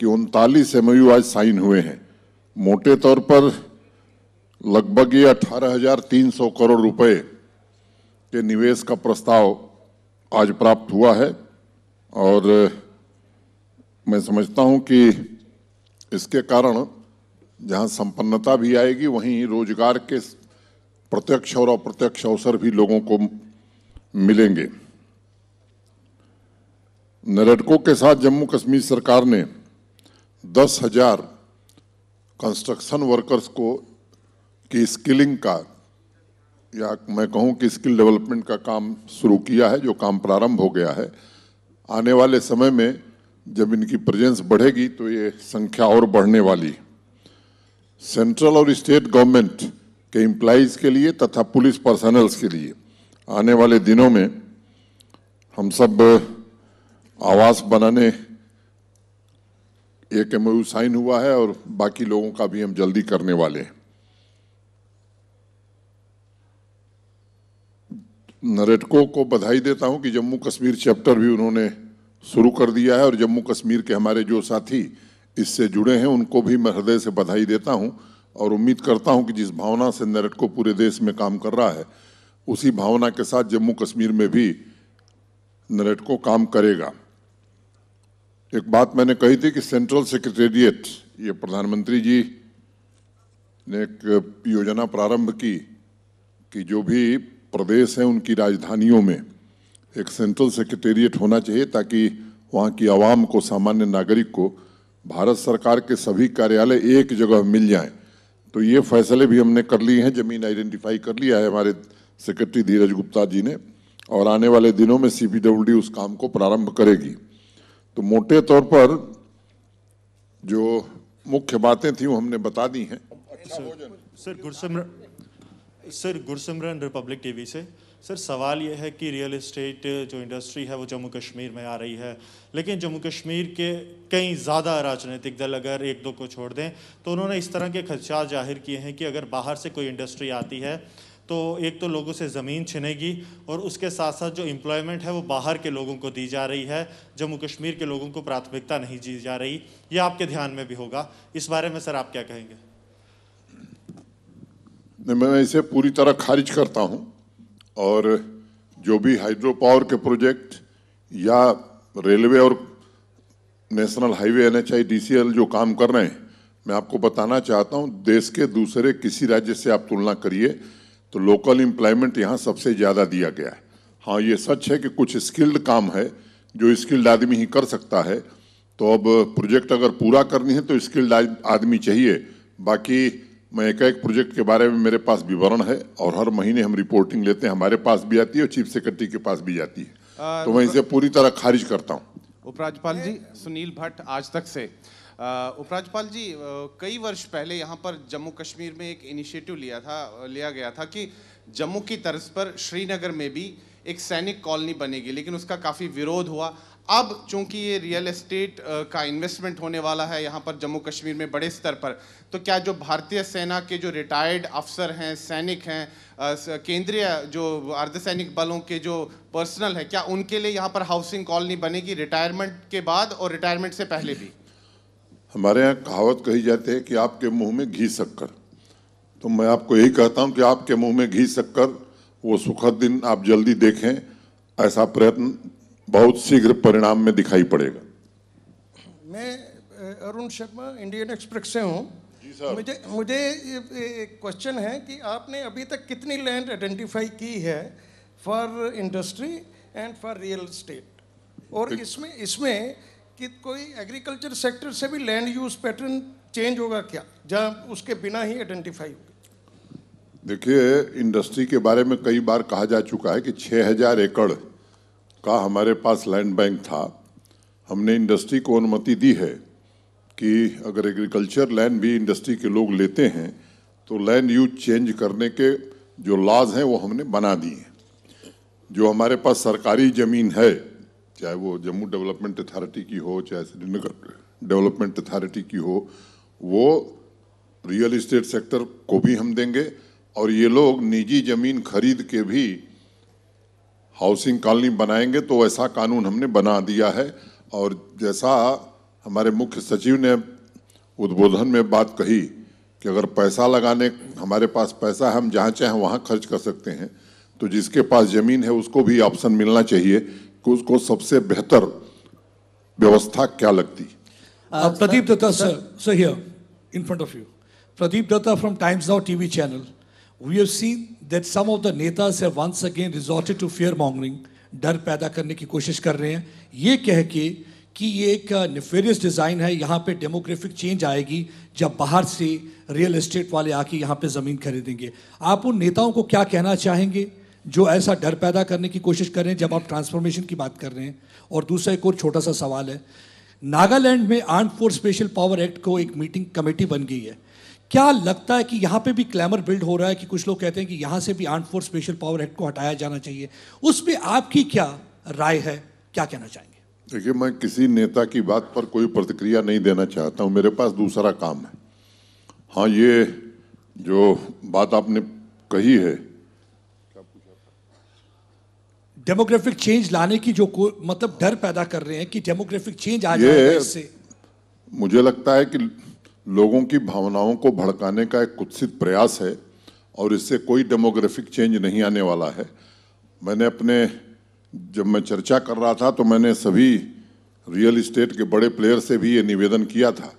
कि उनतालीस एम आज साइन हुए हैं मोटे तौर पर लगभग ये 18,300 करोड़ रुपए के निवेश का प्रस्ताव आज प्राप्त हुआ है और मैं समझता हूं कि इसके कारण जहां संपन्नता भी आएगी वहीं रोजगार के प्रत्यक्ष और अप्रत्यक्ष अवसर भी लोगों को मिलेंगे नरेटको के साथ जम्मू कश्मीर सरकार ने दस हजार कंस्ट्रक्शन वर्कर्स को की स्किलिंग का या मैं कहूं कि स्किल डेवलपमेंट का काम शुरू किया है जो काम प्रारंभ हो गया है आने वाले समय में जब इनकी प्रेजेंस बढ़ेगी तो ये संख्या और बढ़ने वाली सेंट्रल और स्टेट गवर्नमेंट के एम्प्लाइज के लिए तथा पुलिस पर्सनल्स के लिए आने वाले दिनों में हम सब आवास बनाने एक एम साइन हुआ है और बाकी लोगों का भी हम जल्दी करने वाले हैं नरेटको को बधाई देता हूं कि जम्मू कश्मीर चैप्टर भी उन्होंने शुरू कर दिया है और जम्मू कश्मीर के हमारे जो साथी इससे जुड़े हैं उनको भी मैं हृदय से बधाई देता हूं और उम्मीद करता हूं कि जिस भावना से नरेटको पूरे देश में काम कर रहा है उसी भावना के साथ जम्मू कश्मीर में भी नरेटको काम करेगा एक बात मैंने कही थी कि सेंट्रल सेक्रेटेरिएट ये प्रधानमंत्री जी ने एक योजना प्रारंभ की कि जो भी प्रदेश हैं उनकी राजधानियों में एक सेंट्रल सेक्रेटेरिएट होना चाहिए ताकि वहाँ की आवाम को सामान्य नागरिक को भारत सरकार के सभी कार्यालय एक जगह मिल जाएं तो ये फैसले भी हमने कर लिए हैं ज़मीन आइडेंटिफाई कर लिया है हमारे सेक्रेटरी धीरज गुप्ता जी ने और आने वाले दिनों में सी उस काम को प्रारंभ करेगी तो मोटे तौर पर जो मुख्य बातें थी वो हमने बता दी हैं अच्छा, sir Gursimran sir Gursimran Republic TV से सर सवाल यह है कि रियल इस्टेट जो इंडस्ट्री है वो जम्मू कश्मीर में आ रही है लेकिन जम्मू कश्मीर के कई ज़्यादा राजनीतिक दल अगर एक दो को छोड़ दें तो उन्होंने इस तरह के खदशात जाहिर किए हैं कि अगर बाहर से कोई इंडस्ट्री आती है तो एक तो लोगों से ज़मीन छिनेगी और उसके साथ साथ जो एम्प्लॉयमेंट है वो बाहर के लोगों को दी जा रही है जम्मू कश्मीर के लोगों को प्राथमिकता नहीं दी जा रही ये आपके ध्यान में भी होगा इस बारे में सर आप क्या कहेंगे मैं इसे पूरी तरह खारिज करता हूँ और जो भी हाइड्रो पावर के प्रोजेक्ट या रेलवे और नेशनल हाईवे एन एच जो काम कर रहे हैं मैं आपको बताना चाहता हूँ देश के दूसरे किसी राज्य से आप तुलना करिए तो लोकल एम्प्लॉयमेंट यहाँ सबसे ज़्यादा दिया गया है हाँ ये सच है कि कुछ स्किल्ड काम है जो स्किल्ड आदमी ही कर सकता है तो अब प्रोजेक्ट अगर पूरा करनी है तो स्किल्ड आदमी चाहिए बाकी मैं एक एक प्रोजेक्ट के बारे में मेरे पास विवरण है और हर महीने हम रिपोर्टिंग लेते हैं हमारे पास भी आती है और चीफ सेक्रेटरी के पास भी जाती है आ, तो मैं इसे पूरी तरह खारिज करता हूँ उपराज्यपाल जी सुनील भट्ट आज तक से उपराज्यपाल जी कई वर्ष पहले यहाँ पर जम्मू कश्मीर में एक इनिशिएटिव लिया था लिया गया था कि जम्मू की तर्ज पर श्रीनगर में भी एक सैनिक कॉलोनी बनेगी लेकिन उसका काफ़ी विरोध हुआ अब चूंकि ये रियल एस्टेट का इन्वेस्टमेंट होने वाला है यहाँ पर जम्मू कश्मीर में बड़े स्तर पर तो क्या जो भारतीय सेना के जो रिटायर्ड अफसर हैं सैनिक हैं केंद्रीय जो अर्धसैनिक बलों के जो पर्सनल है क्या उनके लिए यहाँ पर हाउसिंग कॉलोनी बनेगी रिटायरमेंट के बाद और रिटायरमेंट से पहले भी हमारे यहाँ कहावत कही जाती है कि आपके मुंह में घी शक्कर तो मैं आपको यही कहता हूँ कि आपके मुंह में घी शक्कर वो सुखद दिन आप जल्दी देखें ऐसा प्रयत्न बहुत शीघ्र परिणाम में दिखाई पड़ेगा मैं अरुण शर्मा इंडियन एक्सप्रेस से हूँ मुझे मुझे एक क्वेश्चन है कि आपने अभी तक कितनी लैंड आइडेंटिफाई की है for industry and for real estate और इसमें इसमें कि कोई एग्रीकल्चर सेक्टर से भी लैंड यूज पैटर्न चेंज होगा क्या जहाँ उसके बिना ही आइडेंटिफाई होगा देखिए इंडस्ट्री के बारे में कई बार कहा जा चुका है कि 6000 एकड़ का हमारे पास लैंड बैंक था हमने इंडस्ट्री को अनुमति दी है कि अगर एग्रीकल्चर लैंड भी इंडस्ट्री के लोग लेते हैं तो लैंड यूज चेंज करने के जो लॉज हैं वो हमने बना दिए हैं जो हमारे पास सरकारी ज़मीन है चाहे वो जम्मू डेवलपमेंट अथॉरिटी की हो चाहे श्रीनगर डेवलपमेंट अथॉरिटी की हो वो रियल इस्टेट सेक्टर को भी हम देंगे और ये लोग निजी ज़मीन खरीद के भी हाउसिंग कॉलोनी बनाएंगे तो ऐसा कानून हमने बना दिया है और जैसा हमारे मुख्य सचिव ने उद्बोधन में बात कही कि अगर पैसा लगाने हमारे पास पैसा है हम जहाँ चाहें वहाँ खर्च कर सकते हैं तो जिसके पास ज़मीन है उसको भी ऑप्शन मिलना चाहिए कि उसको सबसे बेहतर व्यवस्था क्या लगती Pradeep Datta sir sir here in front of you Pradeep Datta from Times Now TV channel we have seen that some of the neta से once again resorted to fear mongering डर पैदा करने की कोशिश कर रहे हैं ये कह के कि ये एक निफेरियस uh, डिज़ाइन है यहाँ पे डेमोग्राफिक चेंज आएगी जब बाहर से रियल एस्टेट वाले आके यहाँ पे ज़मीन खरीदेंगे आप उन नेताओं को क्या कहना चाहेंगे जो ऐसा डर पैदा करने की कोशिश कर रहे हैं जब आप ट्रांसफॉर्मेशन की बात कर रहे हैं और दूसरा एक और छोटा सा सवाल है नागालैंड में arm force special power act को एक मीटिंग कमेटी बन गई है क्या लगता है कि यहाँ पे भी क्लैमर बिल्ड हो रहा है कि कुछ लोग कहते हैं कि यहाँ से भी arm force special power act को हटाया जाना चाहिए उसमें आपकी क्या राय है क्या कहना चाहेंगे देखिए मैं किसी नेता की बात पर कोई प्रतिक्रिया नहीं देना चाहता हूँ मेरे पास दूसरा काम है हाँ ये जो बात आपने कही है डेमोग्राफिक चेंज लाने की जो मतलब डर पैदा कर रहे हैं कि डेमोग्राफिक चेंज आ जाए इससे मुझे लगता है कि लोगों की भावनाओं को भड़काने का एक कुत्सित प्रयास है और इससे कोई डेमोग्राफिक चेंज नहीं आने वाला है मैंने अपने जब मैं चर्चा कर रहा था तो मैंने सभी रियल इस्टेट के बड़े प्लेयर से भी ये निवेदन किया था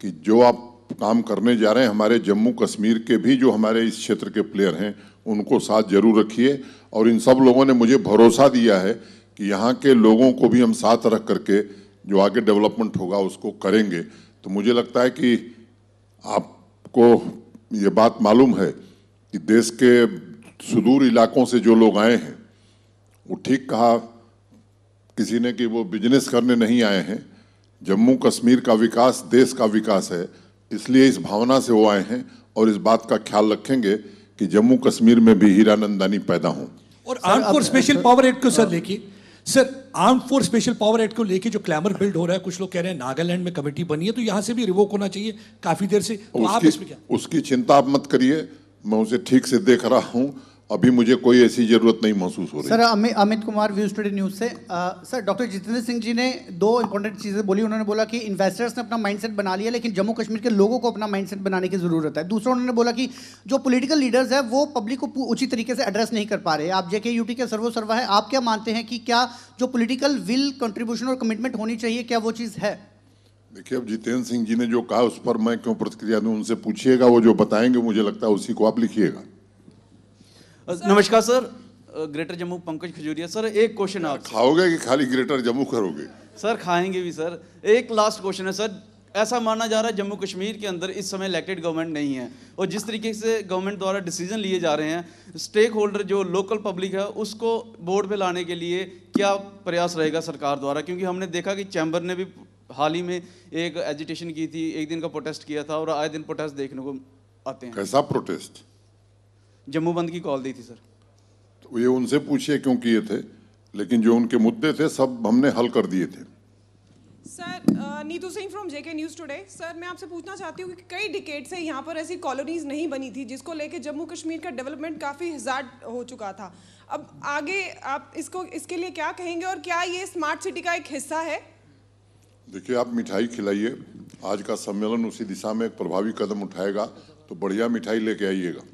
कि जो आप काम करने जा रहे हैं हमारे जम्मू कश्मीर के भी जो हमारे इस क्षेत्र के प्लेयर हैं उनको साथ जरूर रखिए और इन सब लोगों ने मुझे भरोसा दिया है कि यहाँ के लोगों को भी हम साथ रख करके जो आगे डेवलपमेंट होगा उसको करेंगे तो मुझे लगता है कि आपको ये बात मालूम है कि देश के सुदूर इलाकों से जो लोग आए हैं वो ठीक कहा किसी ने कि वो बिजनेस करने नहीं आए हैं जम्मू कश्मीर का विकास देश का विकास है इसलिए इस भावना से वो आए हैं और इस बात का ख्याल रखेंगे कि जम्मू कश्मीर में भी हीरानंदानी पैदा हों और arm force special power act को सर हाँ। लेके sir arm force special power act को लेके जो क्लैमर बिल्ड हो रहा है कुछ लोग कह रहे हैं नागालैंड में कमेटी बनी है तो यहाँ से भी रिवोक होना चाहिए काफी देर से तो उसकी, आप इसमें क्या उसकी चिंता आप मत करिए मैं उसे ठीक से देख रहा हूँ अभी मुझे कोई ऐसी जरूरत नहीं महसूस हो रही sir Amit Amit Kumar views today news से आ, सर डॉक्टर जितेंद्र सिंह जी ने दो इंपॉर्टेंट चीज़ें बोली उन्होंने बोला कि इन्वेस्टर्स ने अपना माइंडसेट बना लिया लेकिन जम्मू कश्मीर के लोगों को अपना माइंडसेट बनाने की ज़रूरत है दूसरा उन्होंने बोला कि जो पोलिटिकल लीडर्स है वो पब्लिक को उचित तरीके से एड्रेस नहीं कर पा रहे आप जेके यूटी के सर्वो सर्वा है आप क्या मानते हैं कि क्या जो पोलिटिकल विल कंट्रीब्यूशन और कमिटमेंट होनी चाहिए क्या वो चीज़ है देखिए अब जितेंद्र सिंह जी ने जो कहा उस पर मैं क्यों प्रतिक्रिया दूँ उनसे पूछिएगा वो जो बताएंगे मुझे लगता है उसी को आप लिखिएगा नमस्कार sir greater Jammu Pankaj Khajuria sir एक क्वेश्चन आप खाओगे कि खाली ग्रेटर जम्मू करोगे सर खाएंगे भी सर एक लास्ट क्वेश्चन है सर ऐसा माना जा रहा है जम्मू कश्मीर के अंदर इस समय इलेक्टेड गवर्नमेंट नहीं है और जिस तरीके से गवर्नमेंट द्वारा डिसीजन लिए जा रहे हैं स्टेक होल्डर जो लोकल पब्लिक है उसको बोर्ड पे लाने के लिए क्या प्रयास रहेगा सरकार द्वारा क्योंकि हमने देखा कि चैम्बर ने भी हाल ही में एक एजिटेशन की थी एक दिन का प्रोटेस्ट किया था और आए दिन प्रोटेस्ट देखने को आते हैं कैसा प्रोटेस्ट जम्मू बंद की कॉल दी थी सर तो ये उनसे पूछिए क्यों किए थे लेकिन जो उनके मुद्दे थे सब हमने हल कर दिए थे sir Neetu Singh from JK news today sir मैं आपसे पूछना चाहती हूँ कि कई डिकेट से यहाँ पर ऐसी कॉलोनीज़ नहीं बनी थी जिसको लेके जम्मू कश्मीर का डेवलपमेंट काफ़ी हजार हो चुका था अब आगे आप इसको इसके लिए क्या कहेंगे और क्या ये स्मार्ट सिटी का एक हिस्सा है देखिए आप मिठाई खिलाइए आज का सम्मेलन उसी दिशा में एक प्रभावी कदम उठाएगा तो बढ़िया मिठाई लेके आइएगा